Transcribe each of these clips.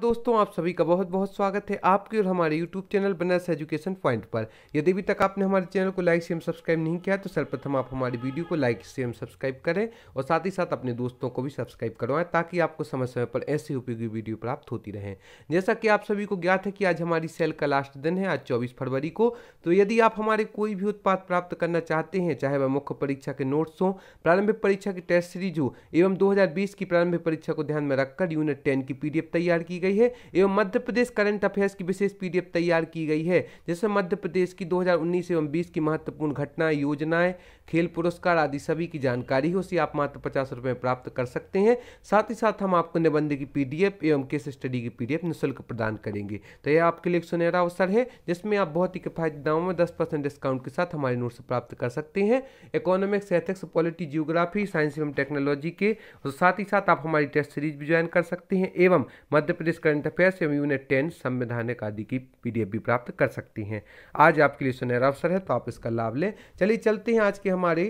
दोस्तों आप सभी का बहुत बहुत स्वागत है आपके और हमारे YouTube channel Banaras education point पर यदि अभी तक आपने हमारे चैनल को लाइक शेयर सब्सक्राइब नहीं किया तो सर्वप्रथम आप हमारी वीडियो को लाइक शेयर सब्सक्राइब करें और साथ ही साथ अपने दोस्तों को भी सब्सक्राइब करवाएं ताकि आपको समय समय पर ऐसी उपयोगी वीडियो प्राप्त होती रहे जैसा कि आप सभी को ज्ञात है कि आज हमारी सेल का लास्ट दिन है आज चौबीस फरवरी को तो यदि आप हमारे कोई भी उत्पाद प्राप्त करना चाहते हैं चाहे वह मुख्य परीक्षा के नोट्स हों प्रारंभिक परीक्षा की टेस्ट सीरीज हो एवं दो की प्रारंभिक परीक्षा को ध्यान में रखकर यूनिट टेन की पीडीएफ तैयार की की गई है एवं मध्य प्रदेश करंट अफेयर्स की विशेष पी तैयार की गई है जिसमें मध्य प्रदेश की 2019 एवं 20 की महत्वपूर्ण घटनाएं योजनाएं खेल पुरस्कार आदि सभी की जानकारी हो उसे आप मात्र पचास रुपये में प्राप्त कर सकते हैं साथ ही साथ हम आपको निबंध की पीडीएफ एवं केस स्टडी की पीडीएफ निःशुल्क प्रदान करेंगे तो यह आपके लिए एक सुनहरा अवसर है जिसमें आप बहुत ही किफायती दामों में दस परसेंट डिस्काउंट के साथ हमारे नोट्स प्राप्त कर सकते हैं economics ethics polity geography science एवं टेक्नोलॉजी के साथ ही साथ आप हमारी टेस्ट सीरीज भी ज्वाइन कर सकते हैं एवं मध्य प्रदेश करंट अफेयर्स एवं यूनिट टेन संवैधानिक आदि की पीडीएफ भी प्राप्त कर सकती हैं आज आपके लिए सुनहरा अवसर है तो आप इसका लाभ लें चलिए चलते हैं आज के हमारे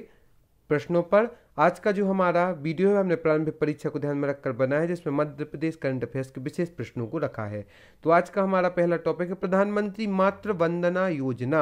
प्रश्नों पर आज का जो हमारा वीडियो है हमने प्रारंभिक परीक्षा को ध्यान में रखकर बनाया है जिसमें मध्य प्रदेश करंट अफेयर्स के विशेष प्रश्नों को रखा है तो आज का हमारा पहला टॉपिक है प्रधानमंत्री मातृ वंदना योजना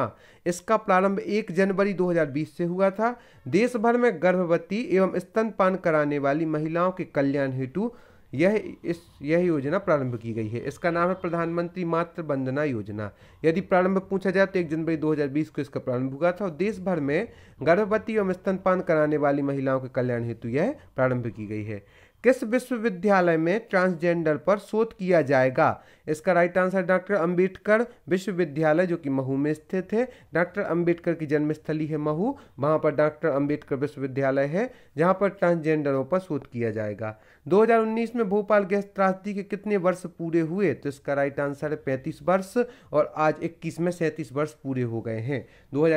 इसका प्रारंभ 1 जनवरी 2020 से हुआ था देश भर में गर्भवती एवं स्तनपान कराने वाली महिलाओं के कल्याण हेतु यह इस यह योजना प्रारंभ की गई है इसका नाम है प्रधानमंत्री मातृ वंदना योजना यदि प्रारंभ पूछा जाए तो एक जनवरी 2020 को इसका प्रारंभ हुआ था और देश भर में गर्भवती एवं स्तनपान कराने वाली महिलाओं के कल्याण हेतु यह प्रारंभ की गई है किस विश्वविद्यालय में ट्रांसजेंडर पर शोध किया जाएगा इसका राइट आंसर डॉक्टर अंबेडकर विश्वविद्यालय जो कि महू में स्थित है डॉक्टर अंबेडकर की जन्मस्थली है महू वहाँ पर डॉक्टर अंबेडकर विश्वविद्यालय है जहाँ पर ट्रांसजेंडरों पर शोध किया जाएगा 2019 में भोपाल गैस त्रासदी के कितने वर्ष पूरे हुए तो इसका राइट आंसर है पैंतीस वर्ष और आज इक्कीस में सैंतीस वर्ष पूरे हो गए हैं दो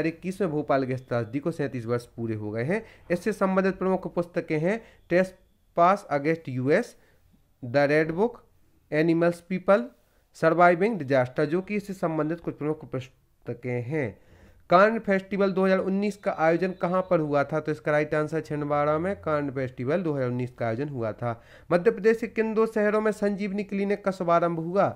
में भोपाल गैस त्रासदी को सैंतीस वर्ष पूरे हो गए हैं इससे संबंधित प्रमुख पुस्तकें हैं test pass against US, the red book animals people surviving disaster जो कि इससे संबंधित कुछ प्रमुख पुस्तकें हैं कान फेस्टिवल 2019 का आयोजन कहाँ पर हुआ था तो इसका राइट आंसर छिंदवाड़ा में कान फेस्टिवल 2019 का आयोजन हुआ था मध्य प्रदेश के किन दो शहरों में संजीवनी क्लिनिक का शुभारंभ हुआ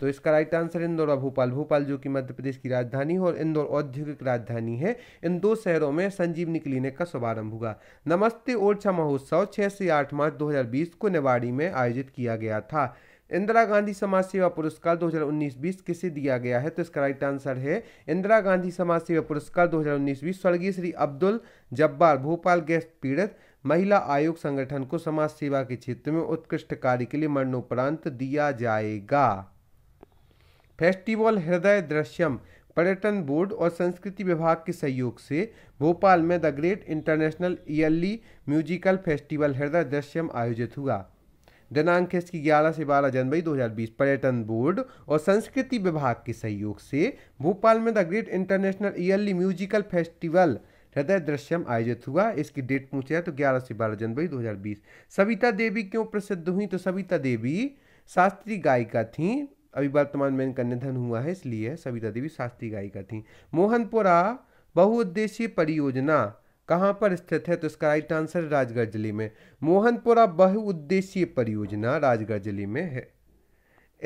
तो इसका राइट आंसर इंदौर और भोपाल भोपाल जो कि मध्य प्रदेश की राजधानी है और इंदौर औद्योगिक राजधानी है इन दो शहरों में संजीवनी क्लिनिक का शुभारंभ होगा नमस्ते ओरछा महोत्सव 6 से 8 मार्च 2020 को नेवाड़ी में आयोजित किया गया था इंदिरा गांधी समाज सेवा पुरस्कार 2019-20 किसे दिया गया है तो इसका राइट आंसर है इंदिरा गांधी समाज सेवा पुरस्कार 2019-20 स्वर्गीय श्री अब्दुल जब्बार भोपाल गैस पीड़ित महिला आयोग संगठन को समाज सेवा के क्षेत्र में उत्कृष्ट कार्य के लिए मरणोपरांत दिया जाएगा फेस्टिवल हृदय दृश्यम पर्यटन बोर्ड और संस्कृति विभाग के सहयोग से भोपाल में the great international early musical festival Hriday Drishyam आयोजित हुआ दिनांक है इसकी 11 से 12 जनवरी 2020 पर्यटन बोर्ड और संस्कृति विभाग के सहयोग से भोपाल में the great international early musical festival Hriday Drishyam आयोजित हुआ इसकी डेट पूछे तो 11 से 12 जनवरी 2020 सविता देवी क्यों प्रसिद्ध हुई तो सविता देवी शास्त्रीय गायिका थीं अभी वर्तमान तो में इनका निधन हुआ है इसलिए सविता देवी शास्त्री गायिका थी मोहनपुरा बहुउद्देशीय परियोजना कहाँ पर स्थित है तो इसका राइट आंसर राजगढ़ जिले में मोहनपुरा बहुउद्देशीय परियोजना राजगढ़ जिले में है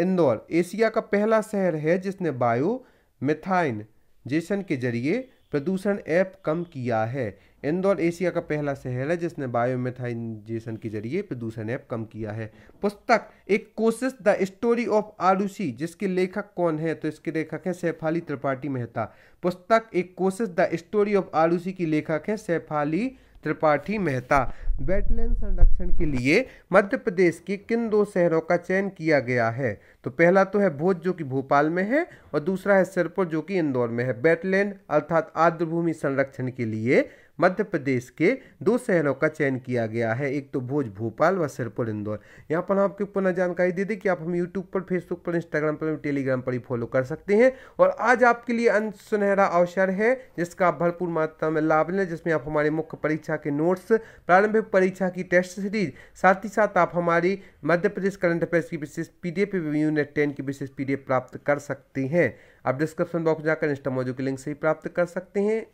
इंदौर एशिया का पहला शहर है जिसने बायो मिथाइन जेशन के जरिए प्रदूषण ऐप कम किया है इंदौर एशिया का पहला शहर है जिसने बायोमेथाइजेशन के जरिए प्रदूषण ऐप कम किया है पुस्तक एक कोशिश द स्टोरी ऑफ आलूसी जिसके लेखक कौन है तो इसके लेखक हैं सैफाली त्रिपाठी मेहता पुस्तक एक कोशिश द स्टोरी ऑफ आलूसी की लेखक है सैफाली त्रिपाठी मेहता वेटलैंड संरक्षण के लिए मध्य प्रदेश के किन दो शहरों का चयन किया गया है तो पहला तो है भोज जो कि भोपाल में है और दूसरा है सिरपुर जो कि इंदौर में है वेटलैंड अर्थात आर्द्रभूमि संरक्षण के लिए मध्य प्रदेश के दो शहरों का चयन किया गया है एक तो भोज भोपाल व सिरपुर इंदौर यहाँ पर हम आपको पुनः जानकारी दे दें कि आप हम यूट्यूब पर फेसबुक पर इंस्टाग्राम पर टेलीग्राम पर ही फॉलो कर सकते हैं और आज आपके लिए अंत सुनहरा अवसर है जिसका आप भरपूर मात्रा में लाभ लें जिसमें आप हमारे मुख्य परीक्षा के नोट्स प्रारंभिक परीक्षा की टेस्ट सीरीज साथ ही साथ आप हमारी मध्य प्रदेश करंट अफेयर्स की विशेष पीडीएफ यूनिट टेन की विशेष एफ प्राप्त कर सकते हैं आप डिस्क्रिप्शन बॉक्स जाकर इंस्टा मौजूद लिंक से ही प्राप्त कर सकते हैं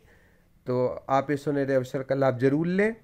तो आप इस सुनहरे अवसर का लाभ जरूर लें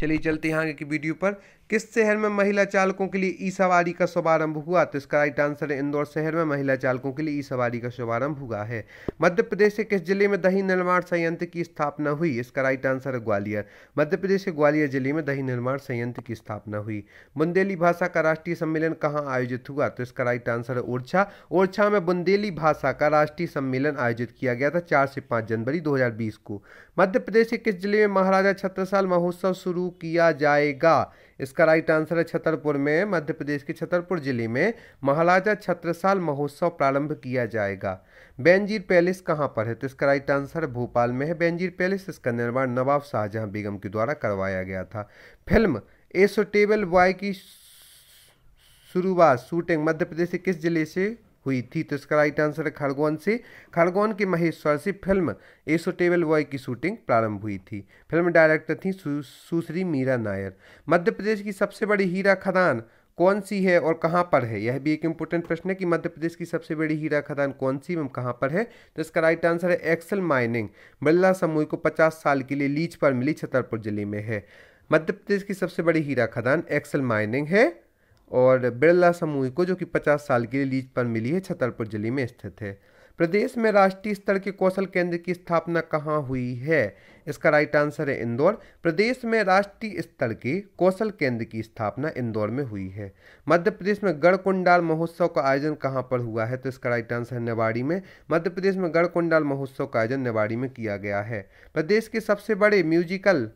चलिए चलते हैं आगे की वीडियो पर किस शहर में महिला चालकों के लिए ई सवारी का शुभारंभ हुआ तो इसका राइट आंसर है इंदौर शहर में महिला चालकों के लिए ई सवारी का शुभारंभ हुआ है मध्य प्रदेश के किस जिले में दही निर्माण संयंत्र की स्थापना हुई इसका राइट आंसर है ग्वालियर मध्य प्रदेश के ग्वालियर जिले में दही निर्माण संयंत्र की स्थापना हुई बुंदेली भाषा का राष्ट्रीय सम्मेलन कहाँ आयोजित हुआ तो इसका राइट आंसर है ओरछा ओरछा में बुंदेली भाषा का राष्ट्रीय सम्मेलन आयोजित किया गया था चार से पाँच जनवरी दो को मध्य प्रदेश के किस जिले में महाराजा छत्रसाल महोत्सव शुरू किया जाएगा इसका राइट आंसर है छतरपुर में मध्य प्रदेश के छतरपुर जिले में महाराजा छत्रसाल महोत्सव प्रारंभ किया जाएगा बेंजीर पैलेस कहाँ पर है तो इसका राइट आंसर भोपाल में है बेंजीर पैलेस इसका निर्माण नवाब शाहजहां बेगम के द्वारा करवाया गया था फिल्म एसोटेबल बॉय की शुरुआत शूटिंग मध्य प्रदेश के किस जिले से हुई थी तो इसका राइट आंसर है खरगोन से खरगोन के महेश्वर से फिल्म सुटेबल बॉय की शूटिंग प्रारंभ हुई थी फिल्म डायरेक्टर थी सुश्री मीरा नायर मध्य प्रदेश की सबसे बड़ी हीरा खदान कौन सी है और कहाँ पर है यह भी एक इम्पोर्टेंट प्रश्न है कि मध्य प्रदेश की सबसे बड़ी हीरा खदान कौन सी एवं कहाँ पर है तो इसका राइट आंसर है एक्सल माइनिंग बिरला समूह को 50 साल के लिए लीज पर मिली छतरपुर जिले में है मध्य प्रदेश की सबसे बड़ी हीरा खदान एक्सल माइनिंग है और बिरला समूह को जो कि 50 साल के लिए लीज पर मिली है छतरपुर जिले में स्थित है प्रदेश में राष्ट्रीय स्तर के कौशल केंद्र की स्थापना कहाँ हुई है इसका राइट आंसर है इंदौर प्रदेश में राष्ट्रीय स्तर के कौशल केंद्र की स्थापना इंदौर में हुई है मध्य प्रदेश में गढ़कुंडाल महोत्सव का आयोजन कहाँ पर हुआ है तो इसका राइट आंसर है नेवाड़ी में मध्य प्रदेश में गढ़कुंडाल महोत्सव का आयोजन नेवाड़ी में किया गया है प्रदेश के सबसे बड़े म्यूजिकल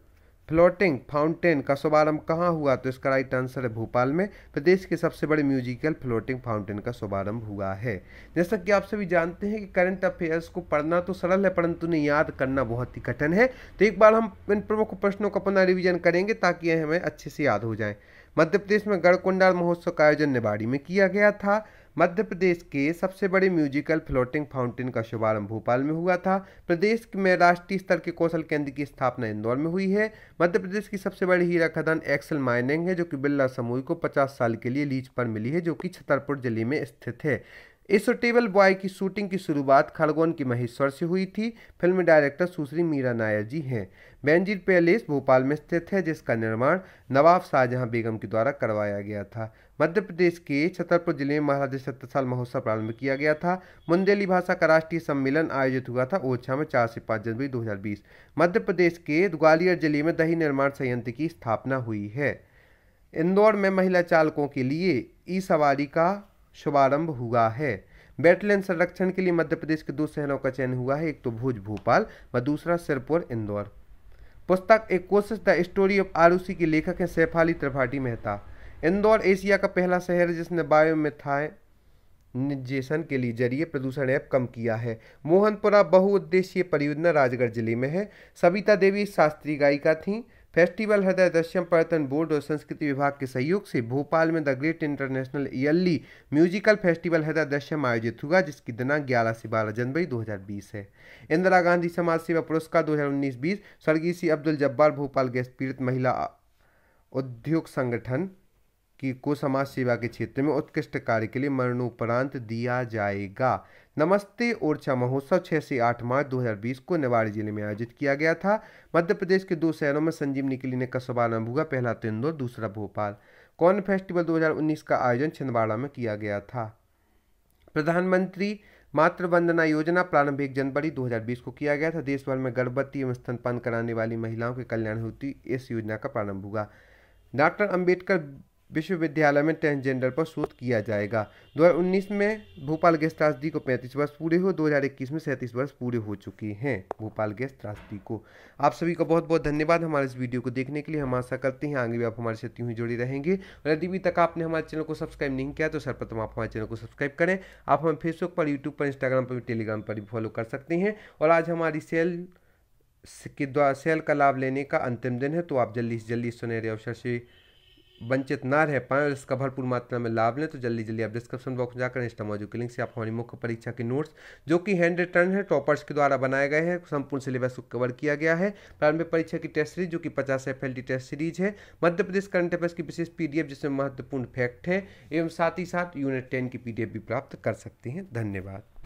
फ्लोटिंग फाउंटेन का शुभारंभ कहाँ हुआ तो इसका राइट आंसर है भोपाल में प्रदेश के सबसे बड़े म्यूजिकल फ्लोटिंग फाउंटेन का शुभारंभ हुआ है जैसा कि आप सभी जानते हैं कि करंट अफेयर्स को पढ़ना तो सरल है परंतु उन्हें याद करना बहुत ही कठिन है तो एक बार हम इन प्रमुख प्रश्नों का अपना रिविजन करेंगे ताकि हमें अच्छे से याद हो जाए मध्य प्रदेश में गढ़कुंडार महोत्सव का आयोजन निवाड़ी में किया गया था मध्य प्रदेश के सबसे बड़े म्यूजिकल फ्लोटिंग फाउंटेन का शुभारंभ भोपाल में हुआ था प्रदेश में राष्ट्रीय स्तर के कौशल केंद्र की स्थापना इंदौर में हुई है मध्य प्रदेश की सबसे बड़ी हीरा खदान एक्सल माइनिंग है जो कि बिरला समूह को पचास साल के लिए लीज पर मिली है जो कि छतरपुर जिले में स्थित है इस टेबल बॉय की शूटिंग की शुरुआत खड़गोन के महेश्वर से हुई थी फिल्म डायरेक्टर सुश्री मीरा नायर जी हैं बैनजीर पैलेस भोपाल में स्थित है जिसका निर्माण नवाब शाहजहां बेगम के द्वारा करवाया गया था मध्य प्रदेश के छतरपुर जिले में महाराजा सत्यसाल महोत्सव प्रारंभ किया गया था मुंदेली भाषा का राष्ट्रीय सम्मेलन आयोजित हुआ था ओछा में चार से पाँच जनवरी दो मध्य प्रदेश के ग्वालियर जिले में दही निर्माण संयंत्र की स्थापना हुई है इंदौर में महिला चालकों के लिए ई सवारी का शुभारंभ हुआ है वेटलैंड संरक्षण के लिए मध्य प्रदेश के दो शहरों का चयन हुआ है एक तो भुज भोपाल व दूसरा सिरपुर इंदौर पुस्तक एक कोशिश द स्टोरी ऑफ आरूसी के लेखक हैं सैफाली अली त्रिपाठी मेहता इंदौर एशिया का पहला शहर है जिसने बायो निजेशन के लिए जरिए प्रदूषण ऐप कम किया है मोहनपुरा बहुउद्देशीय परियोजना राजगढ़ जिले में है सविता देवी शास्त्री गायिका थीं फेस्टिवल हृदय दृश्यम पर्यटन बोर्ड और संस्कृति विभाग के सहयोग से भोपाल में the great international early musical festival Hriday Drishyam आयोजित हुआ जिसकी दिनांक ग्यारह से बारह जनवरी 2020 है इंदिरा गांधी समाज सेवा पुरस्कार 2019-20 स्वर्गीय सी अब्दुल जब्बार भोपाल गैस पीड़ित महिला उद्योग संगठन की को समाज सेवा के क्षेत्र में उत्कृष्ट कार्य के लिए मरणोपरांत दिया जाएगा नमस्ते ओरछा महोत्सव छः से आठ मार्च 2020 को निवाड़ी जिले में आयोजित किया गया था मध्य प्रदेश के दो शहरों में संजीवनी ने का शुभारंभ हुआ पहला तो दूसरा भोपाल कौन फेस्टिवल 2019 का आयोजन छिंदवाड़ा में किया गया था प्रधानमंत्री मातृवंदना योजना प्रारंभ एक जनवरी 2020 को किया गया था देश भर में गर्भवती एवं स्तनपान कराने वाली महिलाओं के कल्याण होती इस योजना का प्रारंभ हुआ डॉक्टर अंबेडकर विश्वविद्यालय में ट्रांसजेंडर पर शोध किया जाएगा 2019 में भोपाल गैस त्रासदी को 35 वर्ष पूरे हो 2021 में सैंतीस वर्ष पूरे हो चुके हैं भोपाल गैस त्रासदी को आप सभी का बहुत बहुत धन्यवाद हमारे इस वीडियो को देखने के लिए हम आशा करते हैं आगे भी आप हमारे साथ यूँ ही जुड़े रहेंगे और यदि भी तक आपने हमारे चैनल को सब्सक्राइब नहीं किया तो सर्वप्रथम आप हमारे चैनल को सब्सक्राइब करें आप हमें फेसबुक पर यूट्यूब पर इंस्टाग्राम पर टेलीग्राम पर भी फॉलो कर सकते हैं और आज हमारी सेल के द्वारा सेल का लाभ लेने का अंतिम दिन है तो आप जल्दी से जल्दी सुनहरे अवसर से वंचित ना रह पाएँ और इसका भरपूर मात्रा में लाभ लें तो जल्दी जल्दी आप डिस्क्रिप्शन बॉक्स में जाकर इंस्टा मौजूद के लिंक से आप हमारी मुख्य परीक्षा के नोट्स जो कि हैंड रिटर्न है टॉपर्स के द्वारा बनाए गए हैं संपूर्ण सिलेबस को कवर किया गया है प्रारंभिक परीक्षा की टेस्ट सीरीज जो कि पचास एफ टेस्ट सीरीज है मध्य प्रदेश करंट अफेयर्स की विशेष पी जिसमें महत्वपूर्ण फैक्ट है एवं साथ ही साथ यूनिट टेन की पी भी प्राप्त कर सकते हैं धन्यवाद